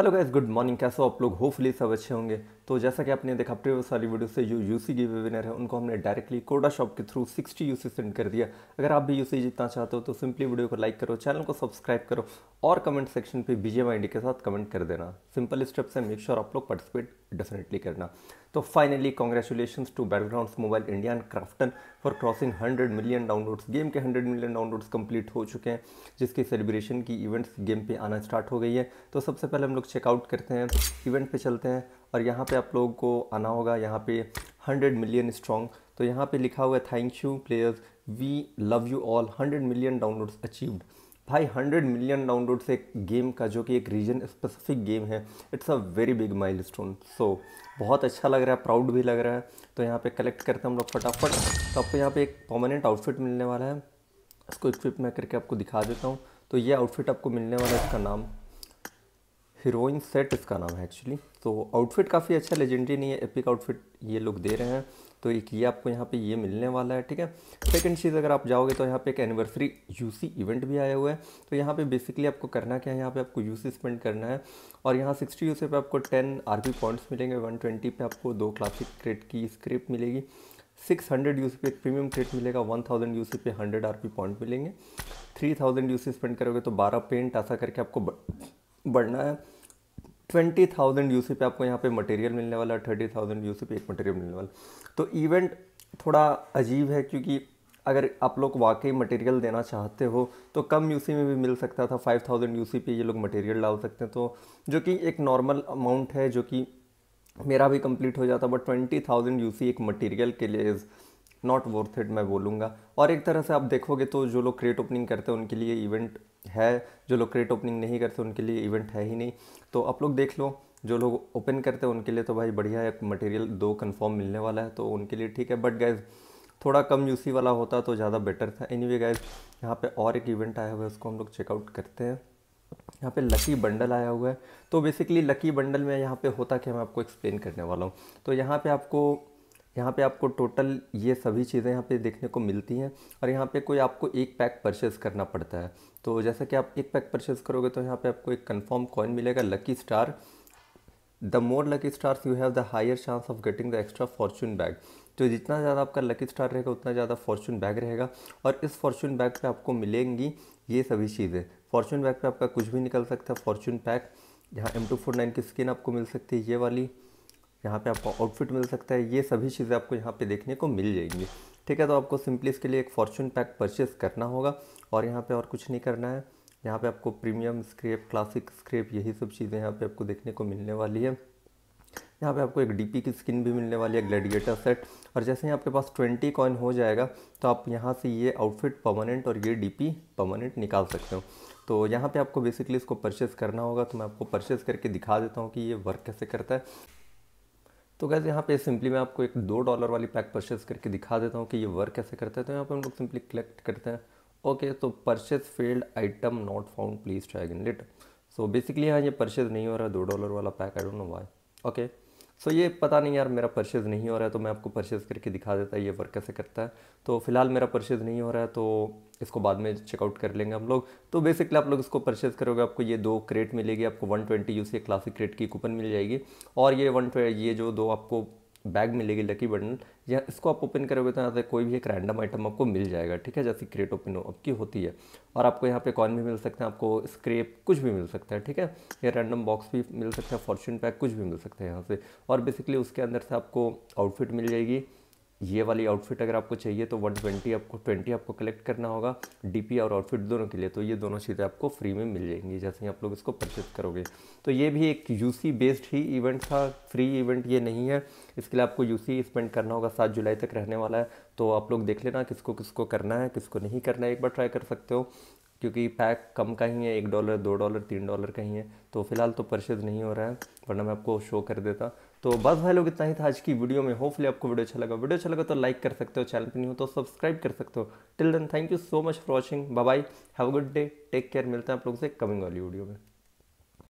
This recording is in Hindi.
हेलो गाइस गुड मॉर्निंग कैसे हो आप लोग होपफुली सब अच्छे होंगे तो जैसा कि आपने देखा प्रीवियस वाली वीडियो से जो यू सी के विनर है उनको हमने डायरेक्टली कोडा शॉप के थ्रू 60 यूसी सेंड कर दिया अगर आप भी यूसी जीतना चाहते हो तो सिंपली वीडियो को लाइक करो चैनल को सब्सक्राइब करो और कमेंट सेक्शन पे बीजे माइंडी के साथ कमेंट कर देना सिंपल स्टेप्स है मेक श्योर आप लोग पार्टिसिपेट डेफिनेटली करना तो finally congratulation to battlegrounds mobile India and Krafton for crossing hundred million downloads game के हंड्रेड मिलियन डाउनलोड्स कंप्लीट हो चुके हैं जिसकी सेलिब्रेशन की इवेंट्स गेम पे आना स्टार्ट हो गई है तो सबसे पहले हम लोग चेकआउट करते हैं इवेंट पे चलते हैं और यहाँ पे आप लोगों को आना होगा यहाँ पे 100 मिलियन स्ट्रॉन्ग तो यहाँ पे लिखा हुआ है thank you players we love you all 100 million downloads achieved भाई 100 मिलियन डाउनलोड्स एक गेम का जो कि एक रीजन स्पेसिफिक गेम है it's a very big milestone so बहुत अच्छा लग रहा है प्राउड भी लग रहा है तो यहाँ पे कलेक्ट करते हैं हम लोग फटाफट तो आपको यहाँ पे एक परमानेंट आउटफिट मिलने वाला है इसको इक्विप मैं करके आपको दिखा देता हूँ तो ये आउटफिट आपको मिलने वाला है इसका नाम हीरोइन सेट इसका नाम है एक्चुअली तो आउटफिट काफ़ी अच्छा लेजेंडरी नहीं है एपिक आउटफिट ये लुक दे रहे हैं तो एक ये आपको यहाँ पे ये मिलने वाला है ठीक है सेकंड चीज़ अगर आप जाओगे तो यहाँ पे एक एनिवर्सरी यूसी इवेंट भी आया हुआ है तो यहाँ पे बेसिकली आपको करना क्या है यहाँ पे आपको यूसी स्पेंड करना है और यहाँ सिक्सटी यूसी पे आपको टेन आरपी पॉइंट्स मिलेंगे वन ट्वेंटी पे आपको दो क्लासिक क्रेड की स्क्रिप्ट मिलेगी सिक्स हंड्रेड यू पे प्रीमियम क्रेट मिलेगा वन थाउजेंड यू पे हंड्रेड आर पॉइंट मिलेंगे थ्री थाउजेंड यू स्पेंड करोगे तो बारह पेंट ऐसा करके आपको बढ़ना है ट्वेंटी थाउजेंड यू पे आपको यहाँ पे मटेरियल मिलने वाला है थर्टी थाउजेंड यू पे एक मटेरियल मिलने वाला तो इवेंट थोड़ा अजीब है क्योंकि अगर आप लोग वाकई मटेरियल देना चाहते हो तो कम यू में भी मिल सकता था फाइव थाउजेंड यू पे ये लोग मटेरियल डाल सकते हैं तो जो कि एक नॉर्मल अमाउंट है जो कि मेरा भी कंप्लीट हो जाता बट ट्वेंटी थाउजेंड यू एक मटेरियल के लिए इज़ नॉट वर्थ इट मैं बोलूँगा और एक तरह से आप देखोगे तो जो लोग क्रेट ओपनिंग करते हैं उनके लिए इवेंट है जो लोग क्रेट ओपनिंग नहीं करते उनके लिए इवेंट है ही नहीं तो आप लोग देख लो जो लोग ओपन करते हैं उनके लिए तो भाई बढ़िया एक मटेरियल दो कन्फर्म मिलने वाला है तो उनके लिए ठीक है बट गैज़ थोड़ा कम यूसी वाला होता तो ज़्यादा बेटर था एनी वे गैज़ यहाँ पर और एक इवेंट आया हुआ है उसको हम लोग चेकआउट करते हैं यहाँ पे लकी बंडल आया हुआ है तो बेसिकली लकी बंडल में यहाँ पे होता क्या मैं आपको एक्सप्लेन करने वाला हूँ तो यहाँ पे आपको यहाँ पे आपको टोटल ये सभी चीज़ें यहाँ पे देखने को मिलती हैं और यहाँ पे कोई आपको एक पैक परचेस करना पड़ता है तो जैसा कि आप एक पैक परचेस करोगे तो यहाँ पे आपको एक कंफर्म कॉइन मिलेगा lucky star the more lucky stars you have the higher chance of getting the extra fortune bag तो जितना ज़्यादा आपका लकी स्टार रहेगा उतना ज़्यादा फॉर्चून बैग रहेगा और इस फॉर्चून बैग पर आपको मिलेंगी ये सभी चीज़ें फॉर्चून बैग पर आपका कुछ भी निकल सकता है फॉर्चून पैक यहाँ एम टू फोर नाइन की स्किन आपको मिल सकती है ये वाली यहाँ पे आपको आउटफिट मिल सकता है ये सभी चीज़ें आपको यहाँ पे देखने को मिल जाएंगी ठीक है तो आपको सिंपली इसके लिए एक फॉर्चून पैक परचेस करना होगा और यहाँ पे और कुछ नहीं करना है यहाँ पे आपको प्रीमियम स्क्रेप क्लासिक स्क्रेप यही सब चीज़ें यहाँ पे आपको देखने को मिलने वाली है यहाँ पे आपको एक डी की स्किन भी मिलने वाली है ग्लेडिएटर सेट और जैसे ही आपके पास ट्वेंटी कॉइन हो जाएगा तो आप यहाँ से ये आउटफिट परमानेंट और ये डी परमानेंट निकाल सकते हो तो यहाँ पे आपको बेसिकली इसको परचेस करना होगा तो मैं आपको परचेस करके दिखा देता हूँ कि ये वर्क कैसे करता है तो गैस यहाँ पे सिंपली मैं आपको एक दो डॉलर वाली पैक परचेस करके दिखा देता हूँ कि ये वर्क कैसे करता है तो यहाँ पे हम लोग सिंपली कलेक्ट करते हैं ओके तो purchase failed item not found please try again later so basically यहाँ ये परचेज नहीं हो रहा है दो डॉलर वाला pack I don't know why okay so ये पता नहीं यार मेरा परचेज नहीं हो रहा है तो मैं आपको परचेज करके दिखा देता है ये वर्क कैसे करता है तो फिलहाल मेरा परचेज नहीं हो रहा है तो इसको बाद में चेकआउट कर लेंगे हम लोग तो बेसिकली आप लोग इसको परचेज़ करोगे आपको ये दो क्रेट मिलेगी आपको 120 ट्वेंटी यू क्लासिक क्रेट की कूपन मिल जाएगी और ये वन ये जो दो आपको बैग मिलेगी लकी बटन या इसको आप ओपन करोगे तो यहाँ से कोई भी एक रैंडम आइटम आपको मिल जाएगा ठीक है जैसे क्रेट ओपन हो आपकी होती है और आपको यहाँ पे कॉइन भी मिल सकते हैं आपको स्क्रेप कुछ भी मिल सकता है ठीक है या रैंडम बॉक्स भी मिल सकता है फॉर्चून पैक कुछ भी मिल सकता है यहाँ से और बेसिकली उसके अंदर से आपको आउटफिट मिल जाएगी ये वाली आउटफिट अगर आपको चाहिए तो वन ट्वेंटी आपको ट्वेंटी आपको कलेक्ट करना होगा डीपी और आउटफिट दोनों के लिए तो ये दोनों चीज़ें आपको फ्री में मिल जाएंगी जैसे ही आप लोग इसको परचेज करोगे तो ये भी एक यूसी बेस्ड ही इवेंट था फ्री इवेंट ये नहीं है इसके लिए आपको यूसी स्पेंड करना होगा सात जुलाई तक रहने वाला है तो आप लोग देख लेना किसको किसको करना है किसको नहीं करना है एक बार ट्राई कर सकते हो क्योंकि पैक कम का ही है एक डॉलर दो डॉलर तीन डॉलर का ही है तो फ़िलहाल तो परचेज़ नहीं हो रहा है वरना मैं आपको शो कर देता तो बस भाई लोग इतना ही था आज की वीडियो में होपफुली आपको वीडियो अच्छा लगा वीडियो अच्छा लगा तो लाइक कर सकते हो चैनल पर नहीं हो तो सब्सक्राइब कर सकते हो till then thank you so much for watching bye have a good day take care मिलते हैं आप लोग से कमिंग वाली वीडियो में